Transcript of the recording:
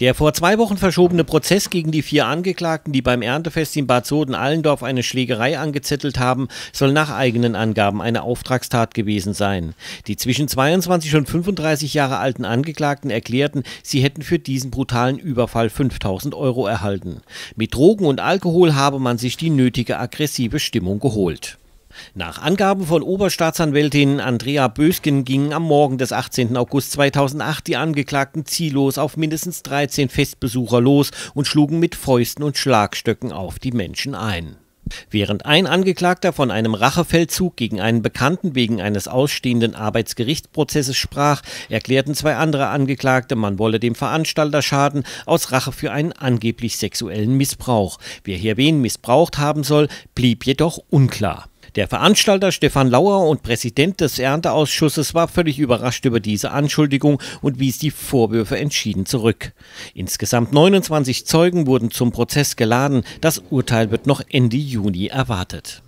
Der vor zwei Wochen verschobene Prozess gegen die vier Angeklagten, die beim Erntefest in Bad Soden-Allendorf eine Schlägerei angezettelt haben, soll nach eigenen Angaben eine Auftragstat gewesen sein. Die zwischen 22 und 35 Jahre alten Angeklagten erklärten, sie hätten für diesen brutalen Überfall 5000 Euro erhalten. Mit Drogen und Alkohol habe man sich die nötige aggressive Stimmung geholt. Nach Angaben von Oberstaatsanwältin Andrea Bösgen gingen am Morgen des 18. August 2008 die Angeklagten ziellos auf mindestens 13 Festbesucher los und schlugen mit Fäusten und Schlagstöcken auf die Menschen ein. Während ein Angeklagter von einem Rachefeldzug gegen einen Bekannten wegen eines ausstehenden Arbeitsgerichtsprozesses sprach, erklärten zwei andere Angeklagte, man wolle dem Veranstalter schaden aus Rache für einen angeblich sexuellen Missbrauch. Wer hier wen missbraucht haben soll, blieb jedoch unklar. Der Veranstalter Stefan Lauer und Präsident des Ernteausschusses war völlig überrascht über diese Anschuldigung und wies die Vorwürfe entschieden zurück. Insgesamt 29 Zeugen wurden zum Prozess geladen. Das Urteil wird noch Ende Juni erwartet.